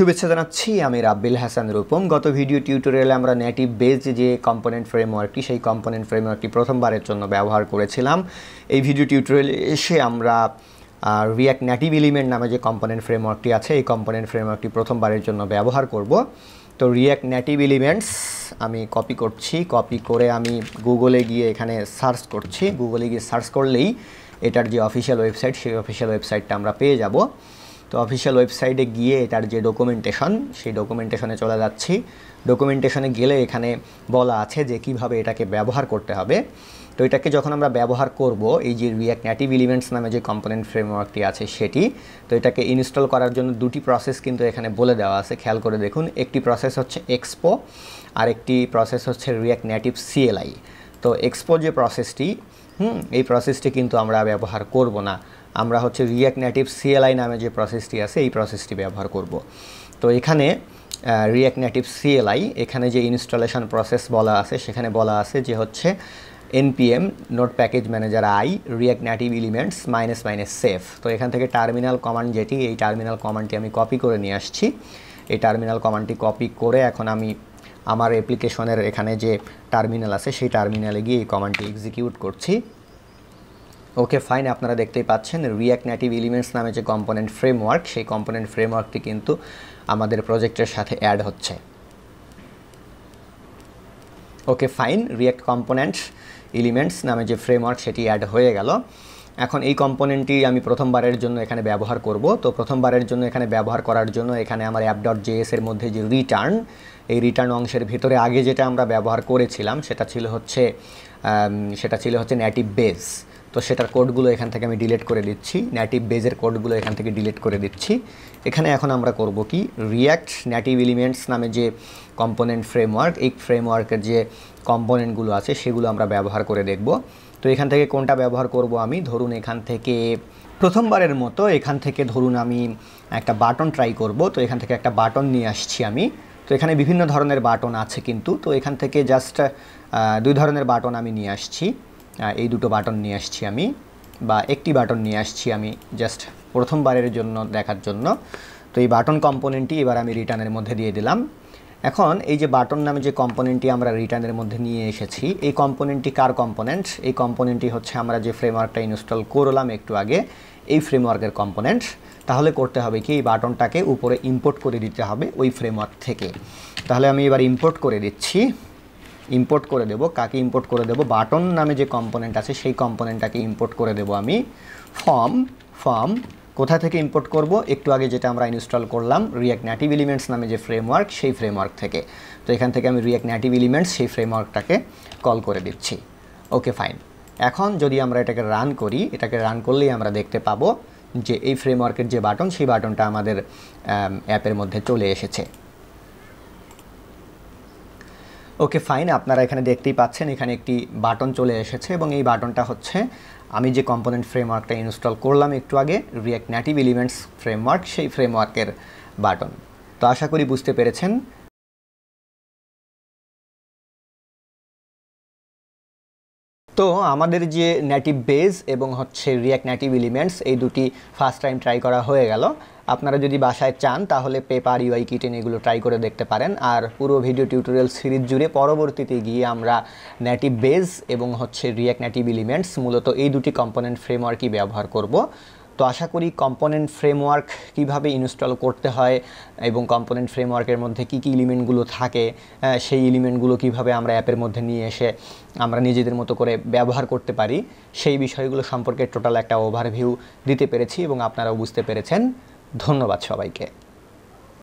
শুভেচ্ছা জানাচ্ছি আমি রাব্বিল হাসান রূপম গত ভিডিও টিউটোরিয়ালে আমরা নেটিভ বেজ যে কম্পোনেন্ট ফ্রেমওয়ার্কটি সেই কম্পোনেন্ট ফ্রেমওয়ার্কটি প্রথমবারের জন্য ব্যবহার করেছিলাম এই ভিডিও টিউটোরিয়ালে এসে আমরা রিয়াক্ট নেটিভ এলিমেন্ট নামে যে কম্পোনেন্ট ফ্রেমওয়ার্কটি আছে এই কম্পোনেন্ট ফ্রেমওয়ার্কটি প্রথমবারের জন্য ব্যবহার করব তো রিয়াক্ট নেটিভ এলিমেন্টস আমি কপি করছি কপি করে আমি গুগলে গিয়ে এখানে সার্চ করছি গুগলে গিয়ে সার্চ করলেই এটার যে অফিসিয়াল ওয়েবসাইট সেই অফিসিয়াল ওয়েবসাইটটা আমরা পেয়ে যাবো তো অফিসিয়াল ওয়েবসাইটে গিয়ে এটার যে ডকুমেন্টেশন সেই ডকুমেন্টেশনে চলে যাচ্ছি ডকুমেন্টেশনে গেলে এখানে বলা আছে যে কিভাবে এটাকে ব্যবহার করতে হবে তো এটাকে যখন আমরা ব্যবহার করব এই যে রিয়াক্ট ন্যাটিভ এলিমেন্টস নামে যে কম্পোনেন্ট ফ্রেমওয়ার্কটি আছে সেটি তো এটাকে ইনস্টল করার জন্য দুটি প্রসেস কিন্তু এখানে বলে দেওয়া আছে খেয়াল করে দেখুন একটি প্রসেস হচ্ছে এক্সপো আর একটি প্রসেস হচ্ছে রিয়াক্ট ন্যাটিভ সিএলআই তো এক্সপো যে প্রসেসটি হুম এই প্রসেসটি কিন্তু আমরা ব্যবহার করব না আমরা হচ্ছে রিয়াক্ট নেটিভ সিএলআই নামে যে প্রসেসটি আছে এই প্রসেসটি ব্যবহার করব তো এখানে রিয়াক্ট নেটিভ সিএলআই এখানে যে ইনস্টলেশন প্রসেস বলা আছে সেখানে বলা আছে যে হচ্ছে NPM node package manager I React Native elements minus minus save তো এখান থেকে টার্মিনাল কমান্ড যেটি এই টার্মিনাল কমান্ডটি আমি কপি করে নিয়ে আসছি এই টার্মিনাল কমান্ডটি কপি করে এখন আমি আমার অ্যাপ্লিকেশনের এখানে যে টার্মিনাল আছে সেই টার্মিনালে গিয়ে এই কমান্ডটি এক্সিকিউট করছি ওকে ফাইন আপনারা দেখতেই পাচ্ছেন রিয়াক্ট নেটিভ এলিমেন্টস নামে যে কম্পোনেন্ট ফ্রেমওয়ার্ক সেই কম্পোনেন্ট ফ্রেমওয়ার্কটি কিন্তু আমাদের প্রজেক্টের সাথে অ্যাড হচ্ছে okay fine React component elements নামে যে ফ্রেমওয়ার্ক সেটি অ্যাড হয়ে গেল এখন এই কম্পোনেন্টটি আমি প্রথমবারের জন্য এখানে ব্যবহার করব তো প্রথমবারের জন্য এখানে ব্যবহার করার জন্য এখানে আমার অ্যাপ ডট জেএস এর মধ্যে যে রিটার্ন এই রিটার্ন অংশের ভিতরে আগে যেটা আমরা ব্যবহার করেছিলাম সেটা ছিল হচ্ছে সেটা ছিল হচ্ছে নেটিভ বেস তো সেটার কোডগুলো এখান থেকে আমি ডিলিট করে দিচ্ছি ন্যাটিভ বেজের কোডগুলো এখান থেকে ডিলিট করে দিচ্ছি এখানে এখন আমরা করব কি রিয়্যাক্ট ন্যাটিভ এলিমেন্টস নামে যে কম্পোনেন্ট ফ্রেমওয়ার্ক এই ফ্রেমওয়ার্কের যে কম্পোনেন্টগুলো আছে সেগুলো আমরা ব্যবহার করে দেখব তো এখান থেকে কোনটা ব্যবহার করব আমি ধরুন এখান থেকে প্রথমবারের মতো এখান থেকে ধরুন আমি একটা বাটন ট্রাই করব তো এখান থেকে একটা বাটন নিয়ে আসছি আমি তো এখানে বিভিন্ন ধরনের বাটন আছে কিন্তু তো এখান থেকে জাস্ট দুই ধরনের বাটন আমি নিয়ে আসছি এই দুটো বাটন নিয়ে আসছি আমি বা একটি বাটন নিয়ে আসছি আমি জাস্ট প্রথমবারের জন্য দেখার জন্য তো এই বাটন কম্পোনেন্টটি এবার আমি রিটার্নের মধ্যে দিয়ে দিলাম এখন এই যে বাটন নামে যে কম্পোনেন্টটি আমরা রিটার্নের মধ্যে নিয়ে এসেছি এই কম্পোনেন্টটি কার কম্পোনেন্ট এই কম্পোনেন্টটি হচ্ছে আমরা যে ফ্রেমওয়ার্কটা ইনস্টল করলাম একটু আগে এই ফ্রেমওয়ার্কের কম্পোনেন্ট তাহলে করতে হবে কি এই বাটনটাকে উপরে ইম্পোর্ট করে দিতে হবে ওই ফ্রেমওয়ার্ক থেকে তাহলে আমি এবার ইম্পোর্ট করে দিচ্ছি ইম্পোর্ট করে দেব কাকে ইম্পোর্ট করে দেব বাটন নামে যে কম্পোনেন্ট আছে সেই কম্পোনেন্টটাকে ইম্পোর্ট করে দেব আমি ফর্ম ফর্ম কোথা থেকে ইম্পোর্ট করব একটু আগে যেটা আমরা ইনস্টল করলাম রিয়াক্ট নেটিভ এলিমেন্টস নামে যে ফ্রেমওয়ার্ক সেই ফ্রেমওয়ার্ক থেকে তো এখান থেকে আমি রিয়াক্ট নেটিভ এলিমেন্টস সেই ফ্রেমওয়ার্কটাকে কল করে দিচ্ছি ওকে ফাইন এখন যদি আমরা এটাকে রান করি এটাকে রান করলেই আমরা দেখতে পাবো যে এই ফ্রেমওয়ার্কের যে বাটন সেই বাটনটা আমাদের অ্যাপের মধ্যে চলে এসেছে ওকে ফাইন আপনারা এখানে দেখতেই পাচ্ছেন এখানে একটি বাটন চলে এসেছে এবং এই বাটনটা হচ্ছে আমি যে কম্পোনেন্ট ফ্রেমওয়ার্কটা ইনস্টল করলাম একটু আগে রিয়াক্ট নেটিভ এলিমেন্টস ফ্রেমওয়ার্ক সেই ফ্রেমওয়ার্কের বাটন তো আশা করি বুঝতে পেরেছেন তো আমাদের যে নেটিভ বেজ এবং হচ্ছে রিয়াক্ট নেটিভ এলিমেন্টস এই দুটি ফার্স্ট টাইম ট্রাই করা হয়ে গেল আপনারা যদি বাসায় চান তাহলে পেপার ইউআই কিটেন এগুলো ট্রাই করে দেখতে পারেন আর পুরো ভিডিও টিউটোরিয়াল সিরিজ জুড়ে পরবর্তীতে গিয়ে আমরা নেটিভ বেজ এবং হচ্ছে রিয়্যাক্ট নেটিভ এলিমেন্টস মূলত এই দুটি কম্পোনেন্ট ফ্রেমওয়ার্কই ব্যবহার করব তো আশা করি কম্পোনেন্ট ফ্রেমওয়ার্ক কিভাবে ইনস্টল করতে হয় এবং কম্পোনেন্ট ফ্রেমওয়ার্কের মধ্যে কি কি এলিমেন্টগুলো থাকে সেই এলিমেন্টগুলো কিভাবে আমরা অ্যাপের মধ্যে নিয়ে এসে আমরা নিজেদের মতো করে ব্যবহার করতে পারি সেই বিষয়গুলো সম্পর্কে টোটাল একটা ওভারভিউ দিতে পেরেছি এবং আপনারাও বুঝতে পেরেছেন ধন্যবাদ সবাইকে